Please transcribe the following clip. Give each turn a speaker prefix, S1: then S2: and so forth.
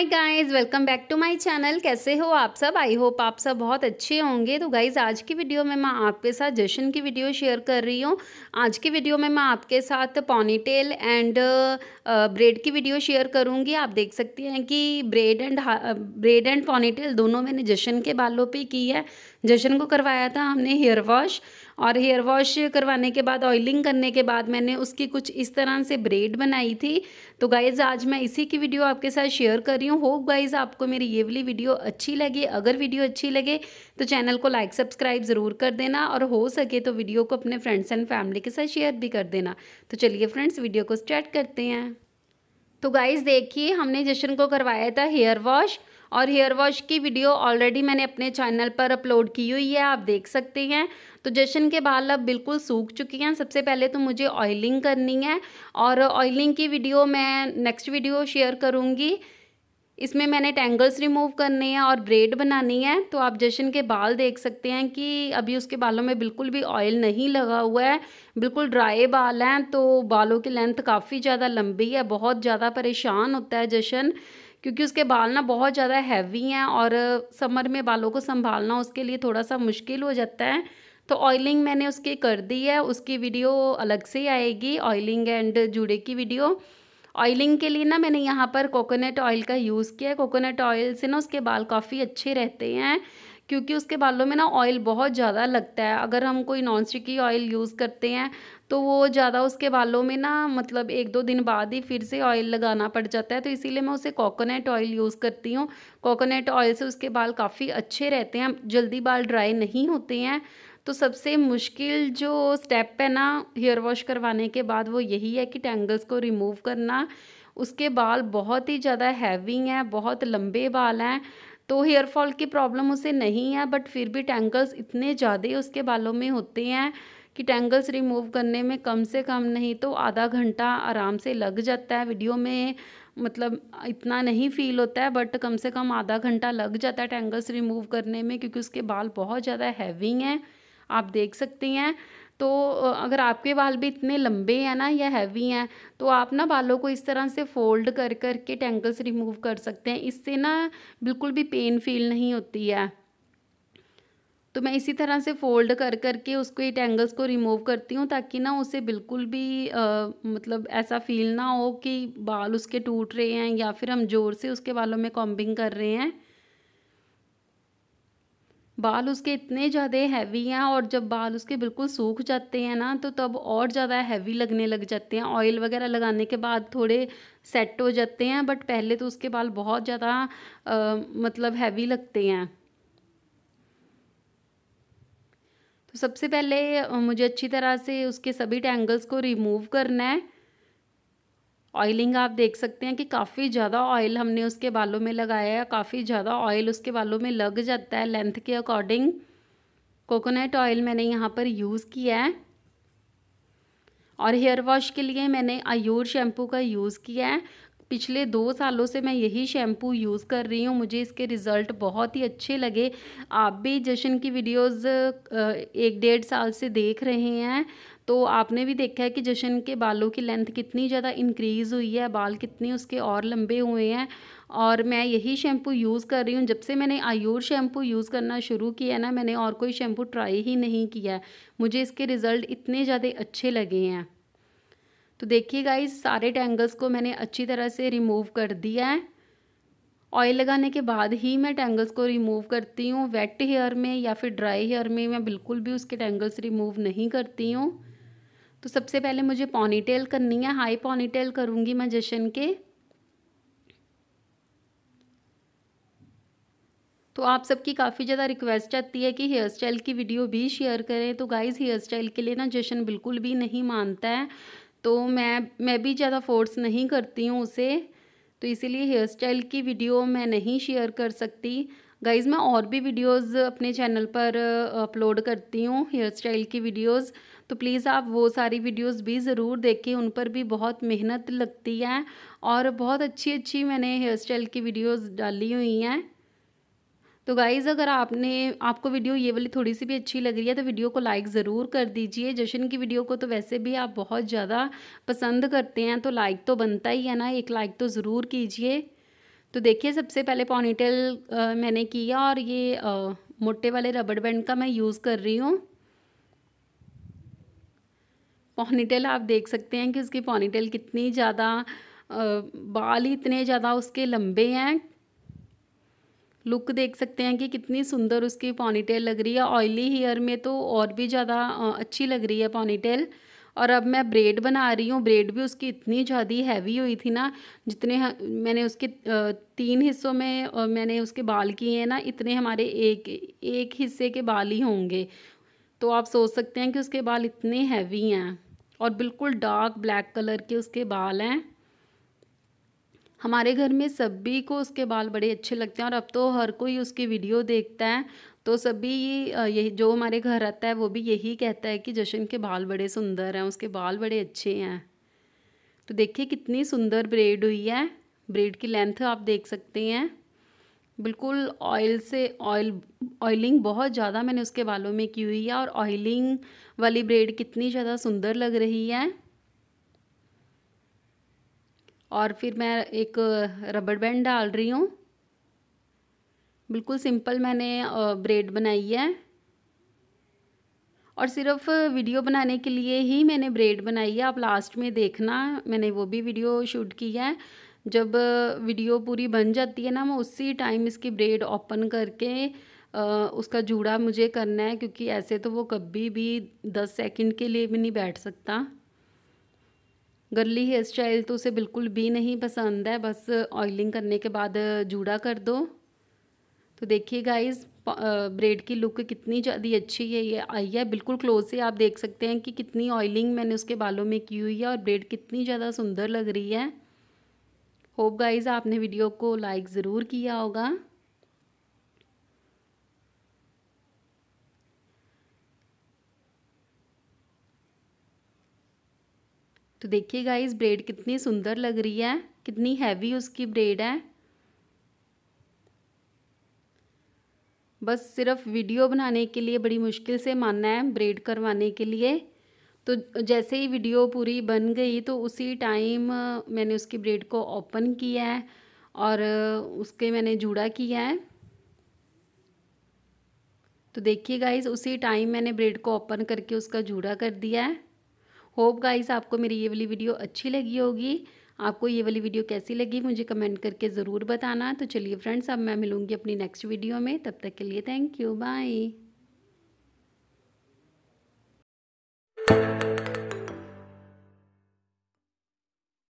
S1: hi guys welcome back to my channel कैसे हो आप सब आई होप आप सब बहुत अच्छे होंगे तो गाइस आज की वीडियो में मैं आपके साथ जशन की वीडियो शेयर कर रही हूँ आज की वीडियो में मैं आपके साथ पॉनीटेल एंड ब्रेड की वीडियो शेयर करूँगी आप देख सकती हैं कि braid and braid and ponytail दोनों मैंने जशन के बालों पर की है जशन को करवाया था हमने हेयर वॉश और हेयर वॉश करवाने के बाद ऑयलिंग करने के बाद मैंने उसकी कुछ इस तरह से ब्रेड बनाई थी तो गाइज़ आज मैं इसी की वीडियो आपके साथ शेयर कर रही हूँ होप गाइज़ आपको मेरी ये वाली वीडियो अच्छी लगी अगर वीडियो अच्छी लगे तो चैनल को लाइक सब्सक्राइब ज़रूर कर देना और हो सके तो वीडियो को अपने फ्रेंड्स एंड फैमिली के साथ शेयर भी कर देना तो चलिए फ्रेंड्स वीडियो को स्टार्ट करते हैं तो गाइज़ देखिए हमने जशन को करवाया था हेयर वॉश और हेयर वॉश की वीडियो ऑलरेडी मैंने अपने चैनल पर अपलोड की हुई है आप देख सकते हैं तो जशन के बाल अब बिल्कुल सूख चुके हैं सबसे पहले तो मुझे ऑयलिंग करनी है और ऑयलिंग की वीडियो मैं नेक्स्ट वीडियो शेयर करूँगी इसमें मैंने टेंगल्स रिमूव करने हैं और ब्रेड बनानी है तो आप जशन के बाल देख सकते हैं कि अभी उसके बालों में बिल्कुल भी ऑयल नहीं लगा हुआ है बिल्कुल ड्राई बाल हैं तो बालों की लेंथ काफ़ी ज़्यादा लंबी है बहुत ज़्यादा परेशान होता है जशन क्योंकि उसके बाल ना बहुत ज़्यादा हैवी हैं और समर में बालों को संभालना उसके लिए थोड़ा सा मुश्किल हो जाता है तो ऑयलिंग मैंने उसकी कर दी है उसकी वीडियो अलग से आएगी ऑयलिंग एंड जूड़े की वीडियो ऑयलिंग के लिए ना मैंने यहाँ पर कोकोनट ऑयल का यूज़ किया है कोकोनट ऑयल से ना उसके बाल काफ़ी अच्छे रहते हैं क्योंकि उसके बालों में ना ऑयल बहुत ज़्यादा लगता है अगर हम कोई नॉन स्टिकी ऑयल यूज़ करते हैं तो वो ज़्यादा उसके बालों में ना मतलब एक दो दिन बाद ही फिर से ऑयल लगाना पड़ जाता है तो इसीलिए मैं उसे कोकोनट ऑयल यूज़ करती हूँ कोकोनट ऑयल से उसके बाल काफ़ी अच्छे रहते हैं जल्दी बाल ड्राई नहीं होते हैं तो सबसे मुश्किल जो स्टेप है ना हेयर वॉश करवाने के बाद वो यही है कि टेंगल्स को रिमूव करना उसके बाल बहुत ही ज़्यादा हैवी हैं बहुत लंबे बाल हैं तो हेयर फॉल की प्रॉब्लम उसे नहीं है बट फिर भी टेंगल्स इतने ज़्यादा उसके बालों में होते हैं कि टेंगल्स रिमूव करने में कम से कम नहीं तो आधा घंटा आराम से लग जाता है वीडियो में मतलब इतना नहीं फील होता है बट कम से कम आधा घंटा लग जाता है टेंगल्स रिमूव करने में क्योंकि उसके बाल बहुत ज़्यादा हैवी हैं आप देख सकती हैं तो अगर आपके बाल भी इतने लंबे हैं ना या हैवी हैं तो आप ना बालों को इस तरह से फोल्ड कर कर के टेंगल्स रिमूव कर सकते हैं इससे ना बिल्कुल भी पेन फील नहीं होती है तो मैं इसी तरह से फोल्ड कर कर के उसको इट एंगल्स को रिमूव करती हूँ ताकि ना उसे बिल्कुल भी आ, मतलब ऐसा फील ना हो कि बाल उसके टूट रहे हैं या फिर हम ज़ोर से उसके बालों में कॉम्बिंग कर रहे हैं बाल उसके इतने ज़्यादा हैवी हैं और जब बाल उसके बिल्कुल सूख जाते हैं ना तो तब और ज़्यादा हैवी लगने लग जाते हैं ऑयल वगैरह लगाने के बाद थोड़े सेट हो जाते हैं बट पहले तो उसके बाल बहुत ज़्यादा मतलब हैवी लगते हैं तो सबसे पहले मुझे अच्छी तरह से उसके सभी टैंगल्स को रिमूव करना है ऑयलिंग आप देख सकते हैं कि काफ़ी ज़्यादा ऑयल हमने उसके बालों में लगाया है काफ़ी ज़्यादा ऑयल उसके बालों में लग जाता है लेंथ के अकॉर्डिंग कोकोनट ऑयल मैंने यहाँ पर यूज़ किया है और हेयर वॉश के लिए मैंने आयूर शैम्पू का यूज़ किया है पिछले दो सालों से मैं यही शैम्पू यूज़ कर रही हूँ मुझे इसके रिज़ल्ट बहुत ही अच्छे लगे आप भी जशन की वीडियोज़ एक डेढ़ साल से देख रहे हैं तो आपने भी देखा है कि जशन के बालों की लेंथ कितनी ज़्यादा इंक्रीज़ हुई है बाल कितने उसके और लंबे हुए हैं और मैं यही शैम्पू यूज़ कर रही हूँ जब से मैंने आयूर शैम्पू यूज़ करना शुरू किया ना मैंने और कोई शैम्पू ट्राई ही नहीं किया मुझे इसके रिज़ल्ट इतने ज़्यादा अच्छे लगे हैं तो देखिए गाइज सारे टैंगल्स को मैंने अच्छी तरह से रिमूव कर दिया है ऑयल लगाने के बाद ही मैं टैंगल्स को रिमूव करती हूँ वेट हेयर में या फिर ड्राई हेयर में मैं बिल्कुल भी उसके टैंगल्स रिमूव नहीं करती हूँ तो सबसे पहले मुझे पॉनीटेल करनी है हाई पॉनीटेल करूँगी मैं जशन के तो आप सबकी काफ़ी ज़्यादा रिक्वेस्ट आती है कि हेयर स्टाइल की वीडियो भी शेयर करें तो गाइज़ हेयर स्टाइल के लिए ना जशन बिल्कुल भी नहीं मानता है तो मैं मैं भी ज़्यादा फोर्स नहीं करती हूँ उसे तो इसीलिए हेयर स्टाइल की वीडियो मैं नहीं शेयर कर सकती गाइज़ मैं और भी वीडियोस अपने चैनल पर अपलोड uh, करती हूँ हेयर स्टाइल की वीडियोस तो प्लीज़ आप वो सारी वीडियोस भी ज़रूर देखें उन पर भी बहुत मेहनत लगती है और बहुत अच्छी अच्छी मैंने हेयर स्टाइल की वीडियोस डाली हुई हैं तो गाइज़ अगर आपने आपको वीडियो ये वाली थोड़ी सी भी अच्छी लग रही है तो वीडियो को लाइक ज़रूर कर दीजिए जशन की वीडियो को तो वैसे भी आप बहुत ज़्यादा पसंद करते हैं तो लाइक तो बनता ही है ना एक लाइक तो ज़रूर कीजिए तो देखिए सबसे पहले पॉनीटेल मैंने किया और ये आ, मोटे वाले रबड़ बैंड का मैं यूज़ कर रही हूँ पॉनीटेल आप देख सकते हैं कि उसकी पॉनीटेल कितनी ज़्यादा बाल ही इतने ज़्यादा उसके लंबे हैं लुक देख सकते हैं कि कितनी सुंदर उसकी पॉनीटेल लग रही है ऑयली हेयर में तो और भी ज़्यादा अच्छी लग रही है पॉनीटेल और अब मैं ब्रेड बना रही हूँ ब्रेड भी उसकी इतनी ज़्यादा हैवी हुई थी ना जितने मैंने उसके तीन हिस्सों में मैंने उसके बाल किए हैं ना इतने हमारे एक एक हिस्से के बाल ही होंगे तो आप सोच सकते हैं कि उसके बाल इतने हैवी हैं और बिल्कुल डार्क ब्लैक कलर के उसके बाल हैं हमारे घर में सभी को उसके बाल बड़े अच्छे लगते हैं और अब तो हर कोई उसकी वीडियो देखता है तो सभी ये यही जो हमारे घर आता है वो भी यही कहता है कि जशन के बाल बड़े सुंदर हैं उसके बाल बड़े अच्छे हैं तो देखिए कितनी सुंदर ब्रेड हुई है ब्रेड की लेंथ आप देख सकते हैं बिल्कुल ऑयल से ऑयल ऑयलिंग बहुत ज़्यादा मैंने उसके बालों में की हुई है और ऑयलिंग वाली ब्रेड कितनी ज़्यादा सुंदर लग रही है और फिर मैं एक रबड़ बैंड डाल रही हूँ बिल्कुल सिंपल मैंने ब्रेड बनाई है और सिर्फ वीडियो बनाने के लिए ही मैंने ब्रेड बनाई है आप लास्ट में देखना मैंने वो भी वीडियो शूट की है जब वीडियो पूरी बन जाती है ना मैं उसी टाइम इसकी ब्रेड ओपन करके उसका जूड़ा मुझे करना है क्योंकि ऐसे तो वो कभी भी दस सेकंड के लिए भी नहीं बैठ सकता गर्ली हेयर स्टाइल तो उसे बिल्कुल भी नहीं पसंद है बस ऑयलिंग करने के बाद जूड़ा कर दो तो देखिए गाइस ब्रेड की लुक कितनी ज़्यादा अच्छी है ये आई है बिल्कुल क्लोज से आप देख सकते हैं कि कितनी ऑयलिंग मैंने उसके बालों में की हुई है और ब्रेड कितनी ज़्यादा सुंदर लग रही है होप गाइज़ आपने वीडियो को लाइक ज़रूर किया होगा तो देखिए गाइस ब्रेड कितनी सुंदर लग रही है कितनी हैवी उसकी ब्रेड है बस सिर्फ वीडियो बनाने के लिए बड़ी मुश्किल से मानना है ब्रेड करवाने के लिए तो जैसे ही वीडियो पूरी बन गई तो उसी टाइम मैंने उसकी ब्रेड को ओपन किया है और उसके मैंने जूड़ा किया है तो देखिए गाइज उसी टाइम मैंने ब्रेड को ओपन करके उसका जुड़ा कर दिया है होप गाइस आपको मेरी ये वाली वीडियो अच्छी लगी होगी आपको ये वाली वीडियो कैसी लगी मुझे कमेंट करके ज़रूर बताना तो चलिए फ्रेंड्स अब मैं मिलूँगी अपनी नेक्स्ट वीडियो में तब तक के लिए थैंक यू बाय